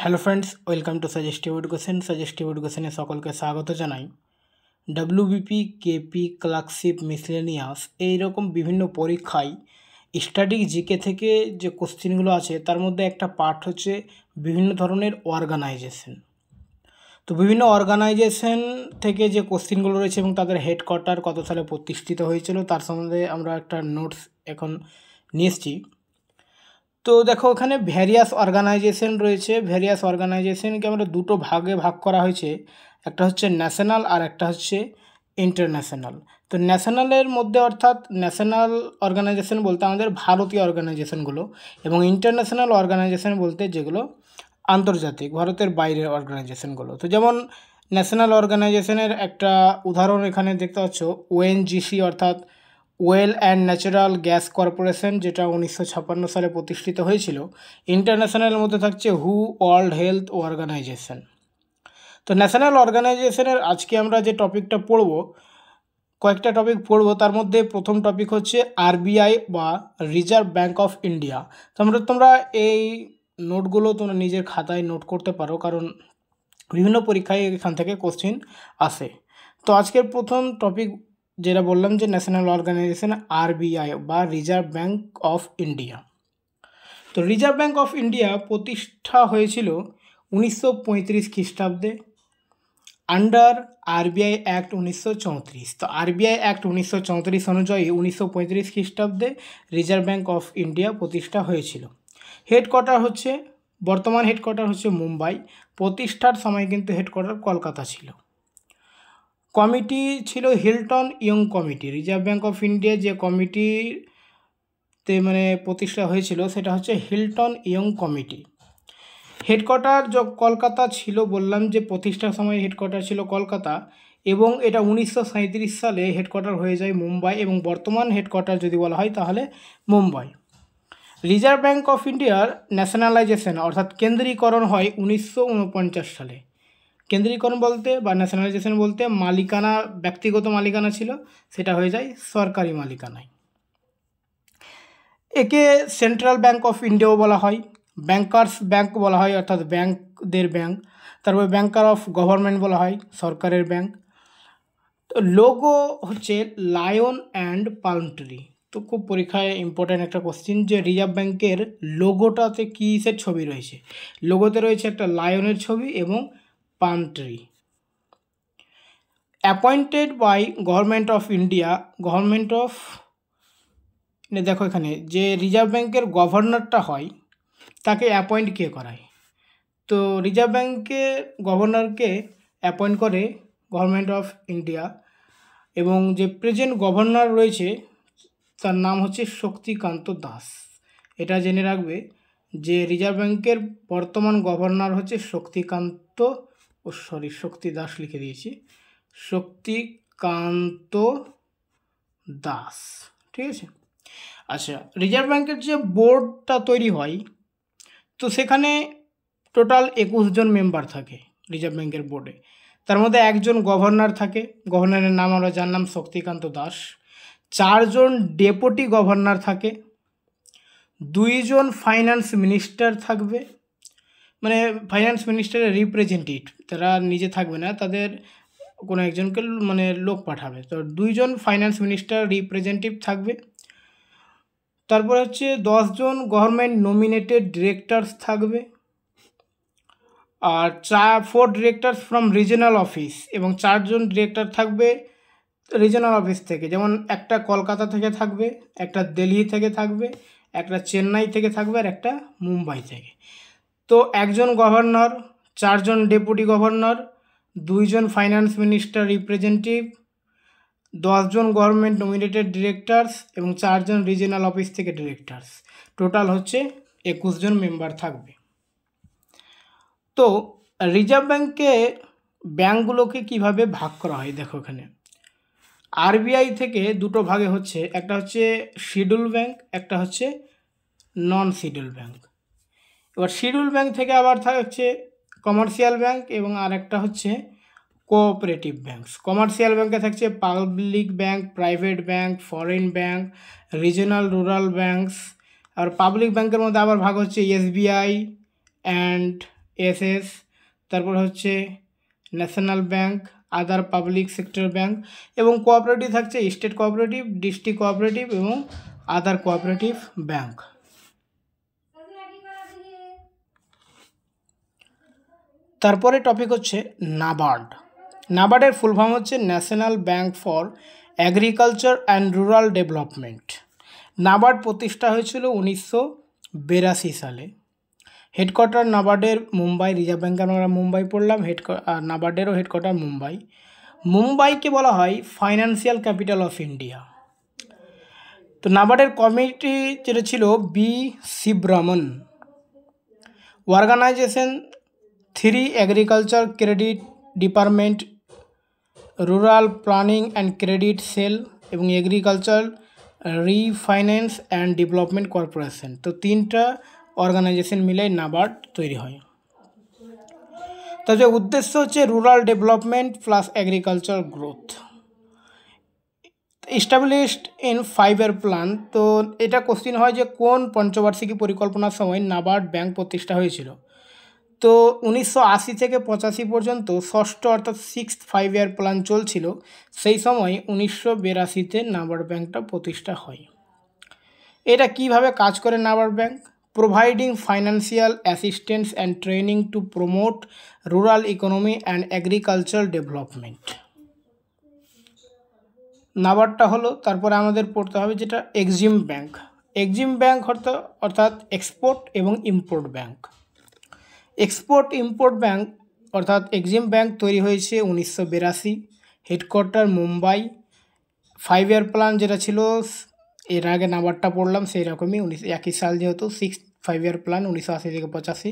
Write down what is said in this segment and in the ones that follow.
hello friends welcome to suggestive education suggestive এডুকেশনে সকলকে স্বাগত জানাই ডাব্লিউবিপি কেপি ক্লার্কশিপ মিসলেনিয়াস এইরকম বিভিন্ন পরীক্ষায় স্ট্যাটিক জিকে থেকে যে কোশ্চেনগুলো আছে তার মধ্যে একটা পার্ট হচ্ছে বিভিন্ন ধরনের অর্গানাইজেশন তো বিভিন্ন অর্গানাইজেশন থেকে যে কোশ্চেনগুলো রয়েছে এবং তাদের হেডকোয়ার্টার কত সালে প্রতিষ্ঠিত হয়েছিল তার সম্বন্ধে আমরা একটা নোটস এখন নিয়ে এসেছি তো দেখো ওখানে ভ্যারিয়াস অর্গানাইজেশন রয়েছে ভ্যারিয়াস অর্গানাইজেশনকে আমরা দুটো ভাগে ভাগ করা হয়েছে একটা হচ্ছে ন্যাশনাল আর একটা হচ্ছে ইন্টারন্যাশনাল তো ন্যাশনালের মধ্যে অর্থাৎ ন্যাশনাল অর্গানাইজেশন বলতে আমাদের ভারতীয় অর্গানাইজেশনগুলো এবং ইন্টারন্যাশনাল অর্গানাইজেশন বলতে যেগুলো আন্তর্জাতিক ভারতের বাইরের অর্গানাইজেশনগুলো তো যেমন ন্যাশনাল অর্গানাইজেশনের একটা উদাহরণ এখানে দেখতে পাচ্ছ ওএনজিসি অর্থাৎ oil and natural gas corporation যেটা উনিশশো সালে প্রতিষ্ঠিত হয়েছিল ইন্টারন্যাশনাল মধ্যে থাকছে হু ওয়ার্ল্ড হেলথ অর্গানাইজেশন তো ন্যাশনাল অর্গানাইজেশনের আজকে আমরা যে টপিকটা পড়ব কয়েকটা টপিক পড়ব তার মধ্যে প্রথম টপিক হচ্ছে আরবিআই বা রিজার্ভ ব্যাঙ্ক অফ ইন্ডিয়া তোমরা তোমরা এই নোটগুলো তোমরা নিজের খাতায় নোট করতে পারো কারণ বিভিন্ন পরীক্ষায় এখান থেকে কোশ্চিন আসে তো আজকের প্রথম টপিক যেটা বললাম যে ন্যাশনাল অর্গানাইজেশন আরবিআই বা রিজার্ভ ব্যাঙ্ক অফ ইন্ডিয়া তো রিজার্ভ ব্যাঙ্ক অফ ইন্ডিয়া প্রতিষ্ঠা হয়েছিল উনিশশো পঁয়ত্রিশ খ্রিস্টাব্দে আন্ডার আরবিআই অ্যাক্ট উনিশশো চৌত্রিশ তো আরবিআই অ্যাক্ট উনিশশো চৌত্রিশ অনুযায়ী উনিশশো পঁয়ত্রিশ খ্রিস্টাব্দে রিজার্ভ ব্যাঙ্ক অফ ইন্ডিয়া প্রতিষ্ঠা হয়েছিল হেডকোয়ার্টার হচ্ছে বর্তমান হেডকোয়ার্টার হচ্ছে মুম্বাই প্রতিষ্ঠার সময় কিন্তু হেডকোয়ার্টার কলকাতা ছিল কমিটি ছিল Hilton Young committee reserve bank of India যে কমিটিতে মানে প্রতিষ্ঠা হয়েছিল সেটা হচ্ছে Hilton Young committee headquarter Kolkata ছিল বললাম যে প্রতিষ্ঠার সময় হেডকোয়ার্টার ছিল কলকাতা এবং এটা উনিশশো সালে হেডকোয়ার্টার হয়ে যায় মুম্বাই এবং বর্তমান হেডকোয়ার্টার যদি বলা হয় তাহলে মুম্বাই রিজার্ভ ব্যাঙ্ক অফ ইন্ডিয়ার ন্যাশনালাইজেশন অর্থাৎ কেন্দ্রীকরণ হয় উনিশশো সালে কেন্দ্রীকরণ বলতে বা ন্যাশনালাইজেশন বলতে মালিকানা ব্যক্তিগত মালিকানা ছিল সেটা হয়ে যায় সরকারি মালিকানায় একে সেন্ট্রাল ব্যাংক অফ ইন্ডিয়াও বলা হয় ব্যাংকার্স ব্যাংক বলা হয় অর্থাৎ ব্যাংকদের ব্যাংক তারপরে ব্যাংকার অফ গভর্নমেন্ট বলা হয় সরকারের ব্যাংক লোগো হচ্ছে লায়ন অ্যান্ড পালম ট্রি তো খুব পরীক্ষায় ইম্পর্ট্যান্ট একটা কোশ্চিন যে রিজার্ভ ব্যাংকের লোগোটাতে কীসের ছবি রয়েছে লোগোতে রয়েছে একটা লায়নের ছবি এবং palm tree appointed by government of India government of দেখো এখানে যে রিজার্ভ ব্যাংকের গভর্নরটা হয় তাকে অ্যাপয়েন্ট কে করায় তো রিজার্ভ ব্যাংকে গভর্নরকে অ্যাপয়েন্ট করে গভর্নমেন্ট অফ ইন্ডিয়া এবং যে প্রেজেন্ট গভর্নর রয়েছে তার নাম হচ্ছে শক্তিকান্ত দাস এটা জেনে রাখবে যে রিজার্ভ ব্যাংকের বর্তমান গভর্নর হচ্ছে শক্তিকান্ত ও সরি শক্তি দাস লিখে দিয়েছি শক্তিকান্ত দাস ঠিক আছে আচ্ছা রিজার্ভ ব্যাংকের যে বোর্ডটা তৈরি হয় তো সেখানে টোটাল একুশ জন মেম্বার থাকে রিজার্ভ ব্যাংকের বোর্ডে তার মধ্যে একজন গভর্নর থাকে গভর্নরের নাম আমরা জানলাম শক্তিকান্ত দাস চারজন ডেপুটি গভর্নর থাকে দুইজন ফাইন্যান্স মিনিস্টার থাকবে মানে ফাইন্যান্স মিনিস্টারের রিপ্রেজেন্টেটিভ তারা নিজে থাকবে না তাদের কোনো একজনকে মানে লোক পাঠাবে তো দুইজন ফাইন্যান্স মিনিস্টার রিপ্রেজেন্টেটিভ থাকবে তারপর হচ্ছে দশজন গভর্নমেন্ট নমিনেটেড ডিরেক্টরস থাকবে আর চা four directors from regional office এবং চারজন ডিরেক্টর থাকবে রিজনাল অফিস থেকে যেমন একটা কলকাতা থেকে থাকবে একটা দিল্লি থেকে থাকবে একটা চেন্নাই থেকে থাকবে আর একটা মুম্বাই থেকে তো একজন গভর্নর চারজন ডেপুটি গভর্নর দুইজন ফাইন্যান্স মিনিস্টার রিপ্রেজেন্টেটিভ দশজন গভর্নমেন্ট নমিনেটেড ডিরেক্টরস এবং চারজন রিজিনাল অফিস থেকে ডিরেক্টরস টোটাল হচ্ছে একুশ জন মেম্বার থাকবে তো রিজার্ভ ব্যাঙ্কে ব্যাঙ্কগুলোকে কিভাবে ভাগ করা হয় দেখো এখানে আরবিআই থেকে দুটো ভাগে হচ্ছে একটা হচ্ছে শিডিউল ব্যাঙ্ক একটা হচ্ছে নন শিডিউল ব্যাঙ্ক এবার শিডিউল ব্যাংক থেকে আবার থাকছে কমার্শিয়াল ব্যাংক এবং আরেকটা হচ্ছে কোঅপারেটিভ ব্যাঙ্কস কমার্শিয়াল ব্যাংকে থাকছে public bank private bank foreign bank regional rural banks আর পাবলিক ব্যাংকের মধ্যে আবার ভাগ হচ্ছে এসবিআই অ্যান্ড এস এস তারপর হচ্ছে national bank other public sector bank এবং কোঅপারেটিভ থাকছে স্টেট কোঅপারেটিভ ডিস্ট্রিক্ট কোঅপারেটিভ এবং আদার কোঅপারেটিভ ব্যাঙ্ক তারপরে টপিক হচ্ছে নাবার্ড নাবার্ডের ফুল ফর্ম হচ্ছে national bank for agriculture and rural development NABARD প্রতিষ্ঠা হয়েছিল উনিশশো বিরাশি সালে হেডকোয়ার্টার নাবার্ডের মুম্বাই রিজার্ভ ব্যাঙ্ক আমরা মুম্বাই পড়লাম হেড নাবার্ডেরও হেডকোয়ার্টার মুম্বাই মুম্বাইকে বলা হয় ফাইন্যান্সিয়াল ক্যাপিটাল অফ ইন্ডিয়া তো নাবার্ডের কমিটি যেটা ছিল B Sivaraman organisation three agriculture credit department rural planning and credit cell এবং agriculture refinance and development corporation তো তিনটা অর্গানাইজেশন মিলে নাবার্ড তৈরি হয় তাদের উদ্দেশ্য হচ্ছে rural development plus agriculture growth established in fibre plan তো এটা কোশ্চিন হয় যে কোন পঞ্চবার্ষিকী পরিকল্পনার সময় নাবার্ড ব্যাংক প্রতিষ্ঠা হয়েছিল তো উনিশশো থেকে পঁচাশি পর্যন্ত ষষ্ঠ অর্থাৎ সিক্স ফাইভ ইয়ার প্ল্যান চলছিল সেই সময় উনিশশো বিরাশিতে নাবার্ড ব্যাংকটা প্রতিষ্ঠা হয় এটা কিভাবে কাজ করে NABARD bank providing financial assistance and training to promote rural economy and agricultural development নাবারটা হলো তারপরে আমাদের পড়তে হবে যেটা এক্সিম ব্যাঙ্ক এক্সিম ব্যাংক অর্থাৎ অর্থাৎ এক্সপোর্ট এবং import bank export import bank অর্থাৎ এক্সিম ব্যাংক তৈরি হয়েছে উনিশশো বিরাশি headquarter Mumbai five year plan যেটা ছিল এর আগে নাম্বারটা পড়লাম সেই রকমই উনিশ একই সাল যেহেতু সিক্স ফাইভ ইয়ার প্ল্যান উনিশশো আশি থেকে পঁচাশি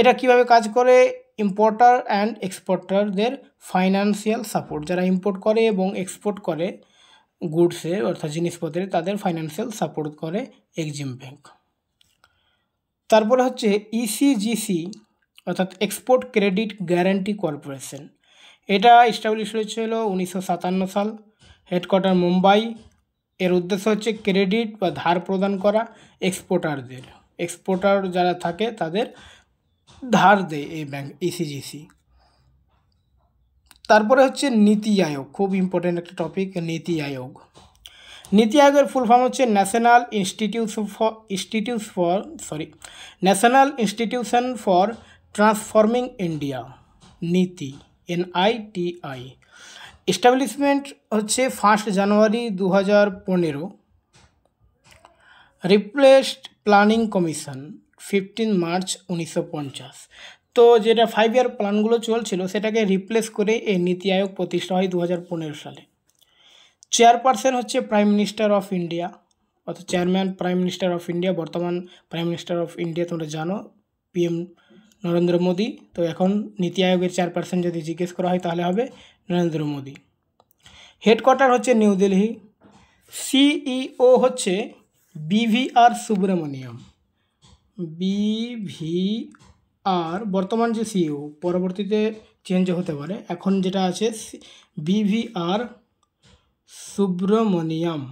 এটা কিভাবে কাজ করে ইম্পোর্টার অ্যান্ড এক্সপোর্টারদের ফাইন্যান্সিয়াল সাপোর্ট যারা ইম্পোর্ট করে এবং এক্সপোর্ট করে গুডসে অর্থাৎ জিনিসপত্রে তাদের ফাইন্যান্সিয়াল সাপোর্ট করে এক্সিম ব্যাংক তারপরে হচ্ছে ইসিজিসি e অর্থাৎ এক্সপোর্ট ক্রেডিট গ্যারান্টি কর্পোরেশন এটা এস্টাবলিশ হয়েছিল উনিশশো সাতান্ন সাল হেডকোয়ার্টার মুম্বাই এর উদ্দেশ্য হচ্ছে ক্রেডিট বা ধার প্রদান করা এক্সপোর্টারদের এক্সপোর্টার যারা থাকে তাদের ধার দেয় এই ব্যাংক ইসিজিসি e তারপরে হচ্ছে নীতি আয়োগ খুব ইম্পর্টেন্ট একটা টপিক নীতি আয়োগ নীতি আয়োগের ফুল ফর্ম হচ্ছে national institute for institute for sorry national institution for transforming India NITI N I T I establishment হচ্ছে ফার্স্ট জানুয়ারি দু হাজার পনেরো replaced planning commission fifteen March উনিশশো পঞ্চাশ তো যেটা ফাইভ ইয়ার প্ল্যানগুলো চলছিল সেটাকে রিপ্লেস করে এই নীতি আয়োগ প্রতিষ্ঠা হয় দু সালে চেয়ারপারসন হচ্ছে প্রাইম মিনিস্টার অফ ইন্ডিয়া অর্থাৎ chairman prime minister of India বর্তমান প্রাইম মিনিস্টার অফ ইন্ডিয়া তোমরা জানো পিএম নরেন্দ্র মোদী তো এখন নীতি আয়োগের চেয়ারপারসন যদি জিজ্ঞেস করা হয় তাহলে হবে নরেন্দ্র মোদী হেডকোয়ার্টার হচ্ছে নিউ দিল্লি সিইও হচ্ছে বিভিআর সুব্রমণিয়াম বিভিআর বর্তমান যে সিইও e পরবর্তীতে চেঞ্জ হতে পারে এখন যেটা আছে বিভিআর সুব্রমণিয়াম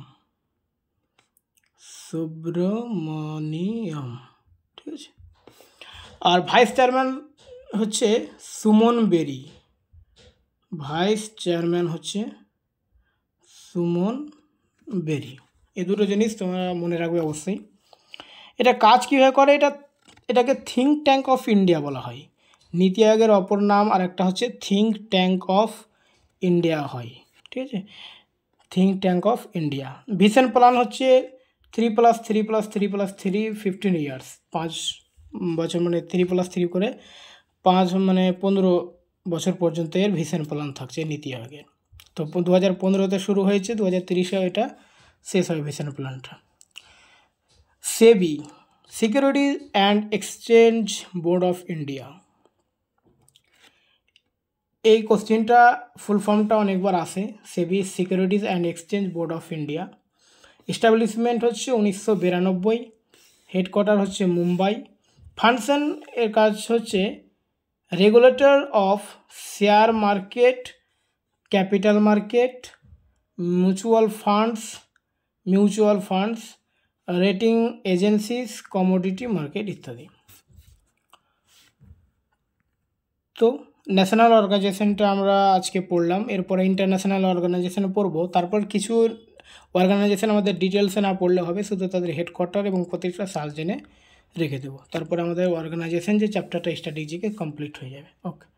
সুব্রমণিয়াম ঠিক আছে আর ভাইস চেয়ারম্যান হচ্ছে সুমন বেরি ভাইস চেয়ারম্যান হচ্ছে সুমন বেরি এ দুটো জিনিস তোমরা মনে রাখবে অবশ্যই এটা কাজ কীভাবে করে এটা এটাকে থিঙ্ক ট্যাঙ্ক অফ ইন্ডিয়া বলা হয় নীতি আয়োগের অপর নাম আর একটা হচ্ছে থিঙ্ক ট্যাঙ্ক অফ ইন্ডিয়া হয় ঠিক আছে think tank of India vision plan হচ্ছে three plus three plus three plus three fifteen years পাঁচ বছর মানে থ্রি প্লাস থ্রি করে পাঁচ মানে পনেরো বছর পর্যন্ত এর ভিশন প্ল্যান থাকছে নীতি আয়োগের তো দু হাজার পনেরোতে শুরু হয়েছে দু হাজার তিরিশে এটা শেষ হবে ভিশন প্ল্যানটা SEBI security and exchange board of India এই কোশ্চেনটা ফুল ফর্মটা অনেকবার আসে SEBI securities and exchange board of India establishment হচ্ছে উনিশশো বিরানব্বই হেডকোয়ার্টার হচ্ছে মুম্বাই ফাংশন এর কাজ হচ্ছে regulator of share market capital market mutual funds mutual funds rating agencies commodity market ইত্যাদি তো ন্যাশনাল অর্গানাইজেশনটা আমরা আজকে পড়লাম এরপরে ইন্টারন্যাশনাল অর্গানাইজেশনে পড়বো তারপর কিছু অর্গানাইজেশন আমাদের ডিটেলসে না পড়লে হবে শুধু তাদের হেডকোয়ার্টার এবং প্রতিটা সাল জেনে রেখে দেবো তারপরে আমাদের অর্গানাইজেশন যে চ্যাপ্টারটা স্ট্র্যাটেজিকে কমপ্লিট হয়ে যাবে ওকে